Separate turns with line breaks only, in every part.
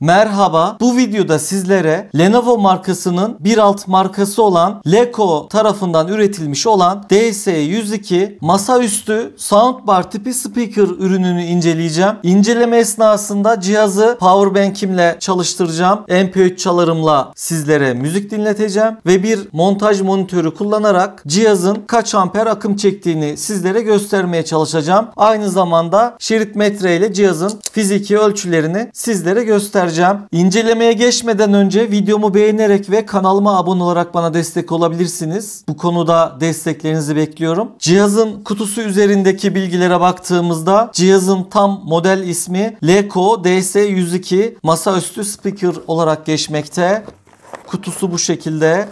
Merhaba. Bu videoda sizlere Lenovo markasının bir alt markası olan Leco tarafından üretilmiş olan DS102 masaüstü soundbar tipi speaker ürününü inceleyeceğim. İnceleme esnasında cihazı powerbank'imle çalıştıracağım. MP3 çalarımla sizlere müzik dinleteceğim ve bir montaj monitörü kullanarak cihazın kaç amper akım çektiğini sizlere göstermeye çalışacağım. Aynı zamanda şerit metre ile cihazın fiziki ölçülerini sizlere göstereceğim göstereceğim. İncelemeye geçmeden önce videomu beğenerek ve kanalıma abone olarak bana destek olabilirsiniz. Bu konuda desteklerinizi bekliyorum. Cihazın kutusu üzerindeki bilgilere baktığımızda cihazın tam model ismi Leco DS102 masaüstü speaker olarak geçmekte. Kutusu bu şekilde.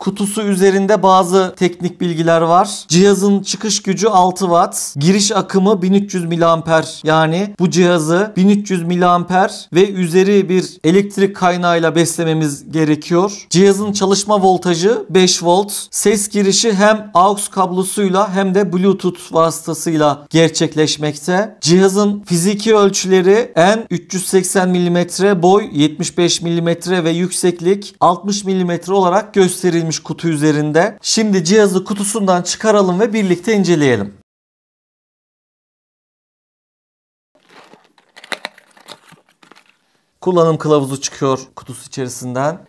Kutusu üzerinde bazı teknik bilgiler var. Cihazın çıkış gücü 6 watt. Giriş akımı 1300 mAh. Yani bu cihazı 1300 mAh ve üzeri bir elektrik kaynağıyla beslememiz gerekiyor. Cihazın çalışma voltajı 5 volt. Ses girişi hem aux kablosuyla hem de bluetooth vasıtasıyla gerçekleşmekte. Cihazın fiziki ölçüleri en 380 mm boy, 75 mm ve yükseklik 60 mm olarak gösterilmiştir verilmiş kutu üzerinde. Şimdi cihazı kutusundan çıkaralım ve birlikte inceleyelim. Kullanım kılavuzu çıkıyor kutusu içerisinden.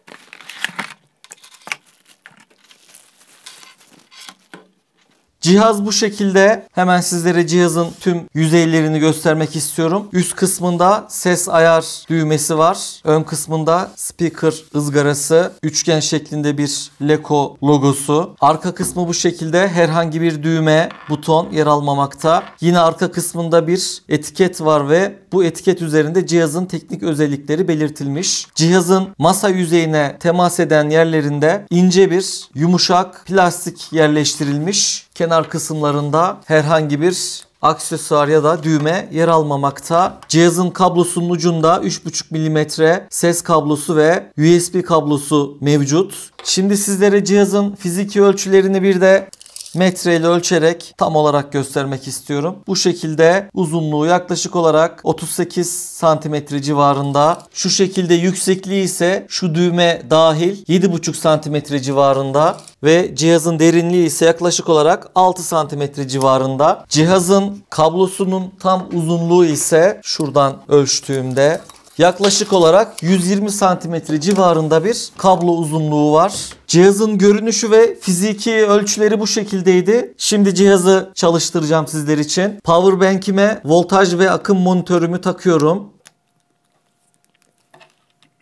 Cihaz bu şekilde. Hemen sizlere cihazın tüm yüzeylerini göstermek istiyorum. Üst kısmında ses ayar düğmesi var. Ön kısmında speaker ızgarası, üçgen şeklinde bir LeCo logosu. Arka kısmı bu şekilde herhangi bir düğme, buton yer almamakta. Yine arka kısmında bir etiket var ve bu etiket üzerinde cihazın teknik özellikleri belirtilmiş. Cihazın masa yüzeyine temas eden yerlerinde ince bir yumuşak plastik yerleştirilmiş kenar kısımlarında herhangi bir aksesuar ya da düğme yer almamakta. Cihazın kablosunun ucunda 3.5 mm ses kablosu ve USB kablosu mevcut. Şimdi sizlere cihazın fiziki ölçülerini bir de metreyle ölçerek tam olarak göstermek istiyorum. Bu şekilde uzunluğu yaklaşık olarak 38 santimetre civarında. Şu şekilde yüksekliği ise şu düğme dahil 7,5 santimetre civarında ve cihazın derinliği ise yaklaşık olarak 6 santimetre civarında. Cihazın kablosunun tam uzunluğu ise şuradan ölçtüğümde Yaklaşık olarak 120 santimetre civarında bir kablo uzunluğu var. Cihazın görünüşü ve fiziki ölçüleri bu şekildeydi. Şimdi cihazı çalıştıracağım sizler için. Powerbank'ime voltaj ve akım monitörümü takıyorum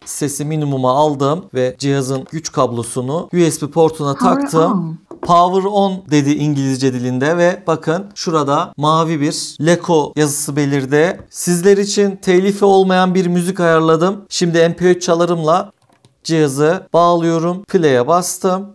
sesi minimuma aldım ve cihazın güç kablosunu USB portuna taktım. Power On dedi İngilizce dilinde ve bakın şurada mavi bir Leko yazısı belirdi. Sizler için telifi olmayan bir müzik ayarladım. Şimdi MP3 çalarımla cihazı bağlıyorum. Play'e bastım.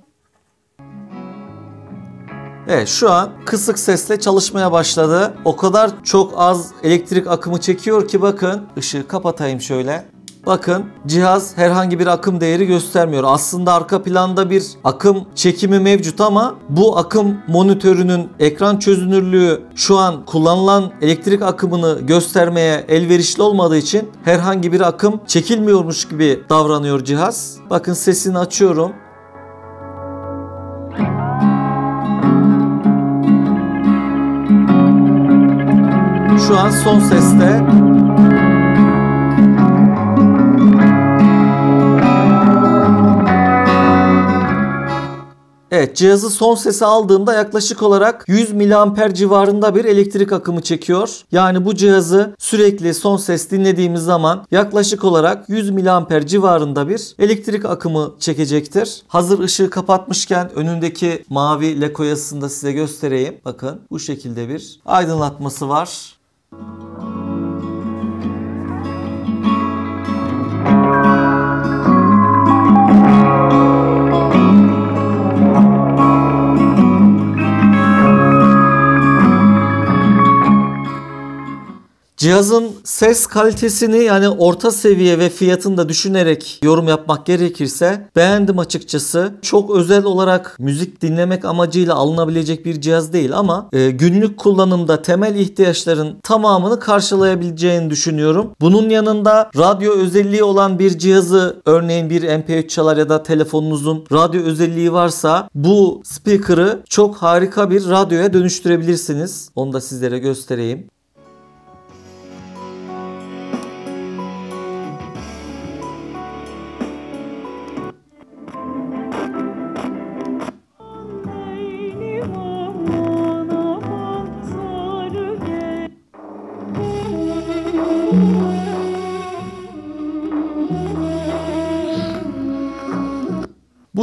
Evet şu an kısık sesle çalışmaya başladı. O kadar çok az elektrik akımı çekiyor ki bakın. ışığı kapatayım şöyle. Bakın cihaz herhangi bir akım değeri göstermiyor. Aslında arka planda bir akım çekimi mevcut ama bu akım monitörünün ekran çözünürlüğü şu an kullanılan elektrik akımını göstermeye elverişli olmadığı için herhangi bir akım çekilmiyormuş gibi davranıyor cihaz. Bakın sesini açıyorum. Şu an son seste Evet cihazı son sesi aldığımda yaklaşık olarak 100 miliamper civarında bir elektrik akımı çekiyor. Yani bu cihazı sürekli son ses dinlediğimiz zaman yaklaşık olarak 100 miliamper civarında bir elektrik akımı çekecektir. Hazır ışığı kapatmışken önündeki mavi led koyasını size göstereyim. Bakın bu şekilde bir aydınlatması var. Müzik Cihazın ses kalitesini yani orta seviye ve fiyatını da düşünerek yorum yapmak gerekirse beğendim açıkçası. Çok özel olarak müzik dinlemek amacıyla alınabilecek bir cihaz değil ama e, günlük kullanımda temel ihtiyaçların tamamını karşılayabileceğini düşünüyorum. Bunun yanında radyo özelliği olan bir cihazı örneğin bir MP3 çalar ya da telefonunuzun radyo özelliği varsa bu speaker'ı çok harika bir radyoya dönüştürebilirsiniz. Onu da sizlere göstereyim.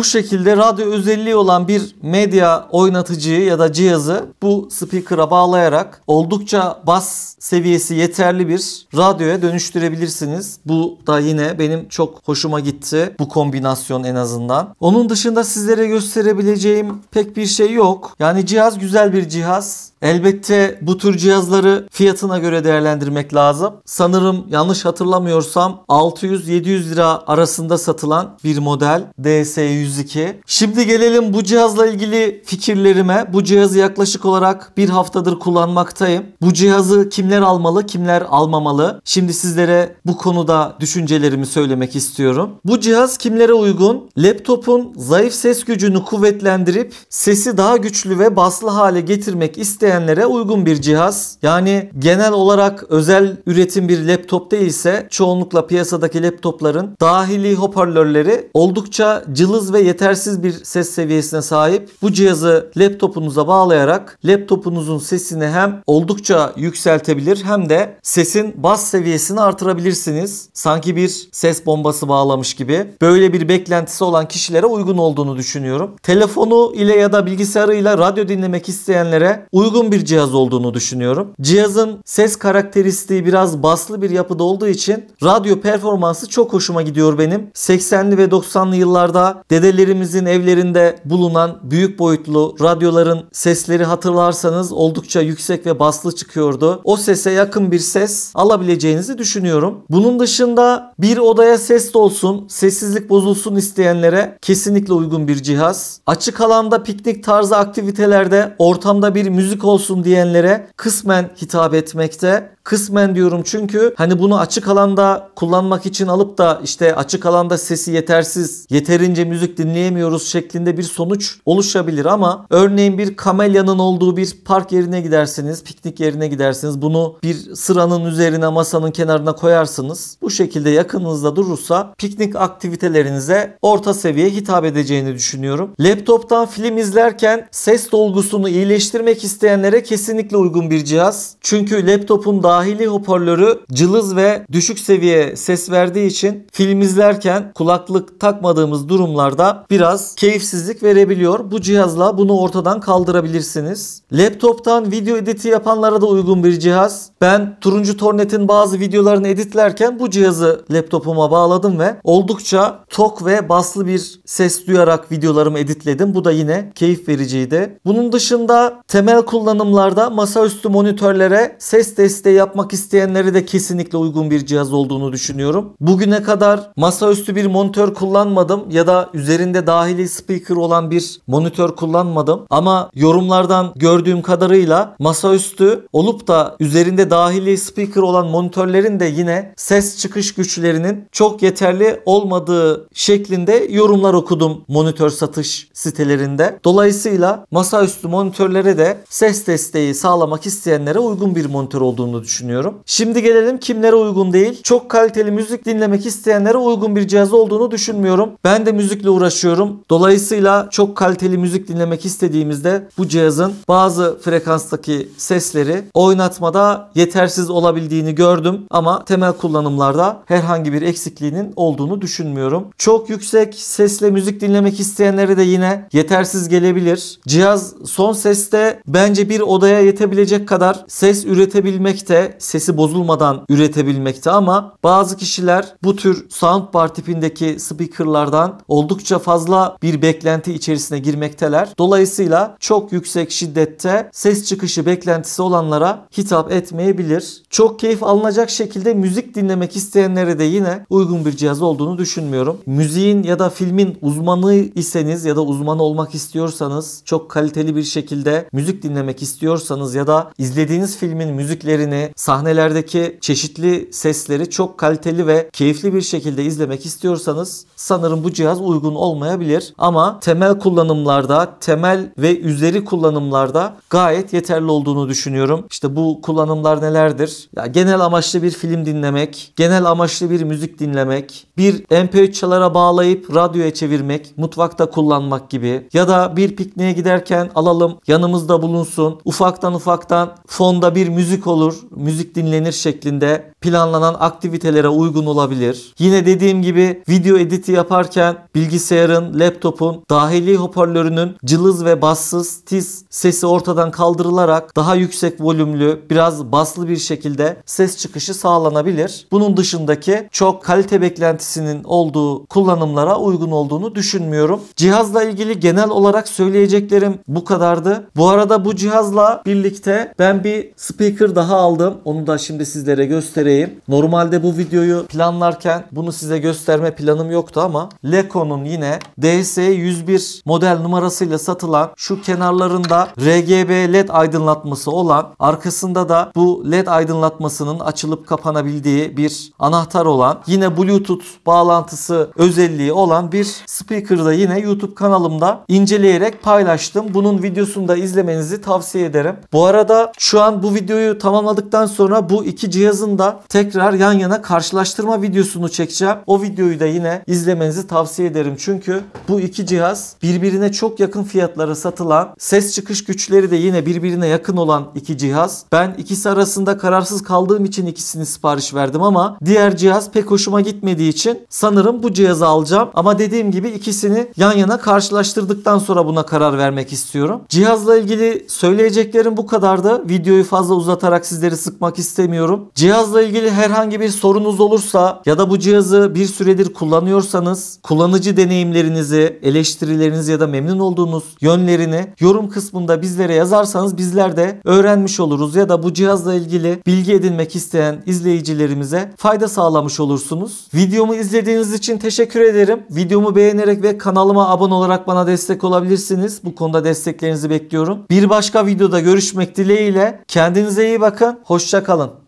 bu şekilde radyo özelliği olan bir medya oynatıcıyı ya da cihazı bu speaker'a bağlayarak oldukça bas seviyesi yeterli bir radyoya dönüştürebilirsiniz. Bu da yine benim çok hoşuma gitti. Bu kombinasyon en azından. Onun dışında sizlere gösterebileceğim pek bir şey yok. Yani cihaz güzel bir cihaz. Elbette bu tür cihazları fiyatına göre değerlendirmek lazım. Sanırım yanlış hatırlamıyorsam 600-700 lira arasında satılan bir model DS100 102. Şimdi gelelim bu cihazla ilgili fikirlerime. Bu cihazı yaklaşık olarak bir haftadır kullanmaktayım. Bu cihazı kimler almalı, kimler almamalı? Şimdi sizlere bu konuda düşüncelerimi söylemek istiyorum. Bu cihaz kimlere uygun? Laptopun zayıf ses gücünü kuvvetlendirip sesi daha güçlü ve baslı hale getirmek isteyenlere uygun bir cihaz. Yani genel olarak özel üretim bir laptop değilse çoğunlukla piyasadaki laptopların dahili hoparlörleri oldukça cılız ve yetersiz bir ses seviyesine sahip. Bu cihazı laptopunuza bağlayarak laptopunuzun sesini hem oldukça yükseltebilir hem de sesin bas seviyesini artırabilirsiniz. Sanki bir ses bombası bağlamış gibi. Böyle bir beklentisi olan kişilere uygun olduğunu düşünüyorum. Telefonu ile ya da bilgisayarıyla radyo dinlemek isteyenlere uygun bir cihaz olduğunu düşünüyorum. Cihazın ses karakteristiği biraz baslı bir yapıda olduğu için radyo performansı çok hoşuma gidiyor benim. 80'li ve 90'lı yıllarda dedelerimizin evlerinde bulunan büyük boyutlu radyoların sesleri hatırlarsanız oldukça yüksek ve baslı çıkıyordu. O sese yakın bir ses alabileceğinizi düşünüyorum. Bunun dışında bir odaya ses dolsun sessizlik bozulsun isteyenlere kesinlikle uygun bir cihaz. Açık alanda piknik tarzı aktivitelerde ortamda bir müzik olsun diyenlere kısmen hitap etmekte. Kısmen diyorum çünkü hani bunu açık alanda kullanmak için alıp da işte açık alanda sesi yetersiz, yeterince müzik müzik dinleyemiyoruz şeklinde bir sonuç oluşabilir ama örneğin bir kamelyanın olduğu bir park yerine gidersiniz, piknik yerine gidersiniz. Bunu bir sıranın üzerine masanın kenarına koyarsınız. Bu şekilde yakınınızda durursa piknik aktivitelerinize orta seviye hitap edeceğini düşünüyorum. Laptoptan film izlerken ses dolgusunu iyileştirmek isteyenlere kesinlikle uygun bir cihaz. Çünkü laptopun dahili hoparlörü cılız ve düşük seviye ses verdiği için film izlerken kulaklık takmadığımız durumlarda da biraz keyifsizlik verebiliyor. Bu cihazla bunu ortadan kaldırabilirsiniz. Laptop'tan video editi yapanlara da uygun bir cihaz. Ben Turuncu Tornet'in bazı videolarını editlerken bu cihazı laptopuma bağladım ve oldukça tok ve baslı bir ses duyarak videolarımı editledim. Bu da yine keyif vericiydi. Bunun dışında temel kullanımlarda masaüstü monitörlere ses desteği yapmak isteyenlere de kesinlikle uygun bir cihaz olduğunu düşünüyorum. Bugüne kadar masaüstü bir monitör kullanmadım ya da üzerinde üzerinde dahili speaker olan bir monitör kullanmadım. Ama yorumlardan gördüğüm kadarıyla masaüstü olup da üzerinde dahili speaker olan monitörlerin de yine ses çıkış güçlerinin çok yeterli olmadığı şeklinde yorumlar okudum monitör satış sitelerinde. Dolayısıyla masaüstü monitörlere de ses desteği sağlamak isteyenlere uygun bir monitör olduğunu düşünüyorum. Şimdi gelelim kimlere uygun değil. Çok kaliteli müzik dinlemek isteyenlere uygun bir cihaz olduğunu düşünmüyorum. Ben de müzikle uğraşıyorum uğraşıyorum. Dolayısıyla çok kaliteli müzik dinlemek istediğimizde bu cihazın bazı frekanstaki sesleri oynatmada yetersiz olabildiğini gördüm ama temel kullanımlarda herhangi bir eksikliğinin olduğunu düşünmüyorum. Çok yüksek sesle müzik dinlemek isteyenlere de yine yetersiz gelebilir. Cihaz son seste bence bir odaya yetebilecek kadar ses üretebilmekte, sesi bozulmadan üretebilmekte ama bazı kişiler bu tür soundbar tipindeki speakerlardan oldukça oldukça fazla bir beklenti içerisine girmekteler. Dolayısıyla çok yüksek şiddette ses çıkışı beklentisi olanlara hitap etmeyebilir. Çok keyif alınacak şekilde müzik dinlemek isteyenlere de yine uygun bir cihaz olduğunu düşünmüyorum. Müziğin ya da filmin uzmanı iseniz ya da uzmanı olmak istiyorsanız çok kaliteli bir şekilde müzik dinlemek istiyorsanız ya da izlediğiniz filmin müziklerini, sahnelerdeki çeşitli sesleri çok kaliteli ve keyifli bir şekilde izlemek istiyorsanız sanırım bu cihaz uygun olmayabilir ama temel kullanımlarda, temel ve üzeri kullanımlarda gayet yeterli olduğunu düşünüyorum. İşte bu kullanımlar nelerdir? Ya genel amaçlı bir film dinlemek, genel amaçlı bir müzik dinlemek, bir MP3 çalara bağlayıp radyoya çevirmek, mutfakta kullanmak gibi ya da bir pikniğe giderken alalım, yanımızda bulunsun, ufaktan ufaktan fonda bir müzik olur, müzik dinlenir şeklinde planlanan aktivitelere uygun olabilir. Yine dediğim gibi video editi yaparken bilgisayar bilgisayarın, laptopun, dahili hoparlörünün cılız ve bassız, tiz sesi ortadan kaldırılarak daha yüksek volümlü, biraz baslı bir şekilde ses çıkışı sağlanabilir. Bunun dışındaki çok kalite beklentisinin olduğu kullanımlara uygun olduğunu düşünmüyorum. Cihazla ilgili genel olarak söyleyeceklerim bu kadardı. Bu arada bu cihazla birlikte ben bir speaker daha aldım. Onu da şimdi sizlere göstereyim. Normalde bu videoyu planlarken bunu size gösterme planım yoktu ama Leco'nun yine DS 101 model numarasıyla satılan şu kenarlarında RGB LED aydınlatması olan arkasında da bu LED aydınlatmasının açılıp kapanabildiği bir anahtar olan yine Bluetooth bağlantısı özelliği olan bir speaker'da yine YouTube kanalımda inceleyerek paylaştım. Bunun videosunu da izlemenizi tavsiye ederim. Bu arada şu an bu videoyu tamamladıktan sonra bu iki cihazın da tekrar yan yana karşılaştırma videosunu çekeceğim. O videoyu da yine izlemenizi tavsiye ederim. Çünkü bu iki cihaz birbirine çok yakın fiyatlara satılan, ses çıkış güçleri de yine birbirine yakın olan iki cihaz. Ben ikisi arasında kararsız kaldığım için ikisini sipariş verdim ama diğer cihaz pek hoşuma gitmediği için sanırım bu cihazı alacağım. Ama dediğim gibi ikisini yan yana karşılaştırdıktan sonra buna karar vermek istiyorum. Cihazla ilgili söyleyeceklerim bu kadardı. Videoyu fazla uzatarak sizleri sıkmak istemiyorum. Cihazla ilgili herhangi bir sorunuz olursa ya da bu cihazı bir süredir kullanıyorsanız kullanıcı deneyimi deneyimlerinizi, eleştirilerinizi ya da memnun olduğunuz yönlerini yorum kısmında bizlere yazarsanız bizler de öğrenmiş oluruz ya da bu cihazla ilgili bilgi edinmek isteyen izleyicilerimize fayda sağlamış olursunuz. Videomu izlediğiniz için teşekkür ederim. Videomu beğenerek ve kanalıma abone olarak bana destek olabilirsiniz. Bu konuda desteklerinizi bekliyorum. Bir başka videoda görüşmek dileğiyle. Kendinize iyi bakın. Hoşçakalın.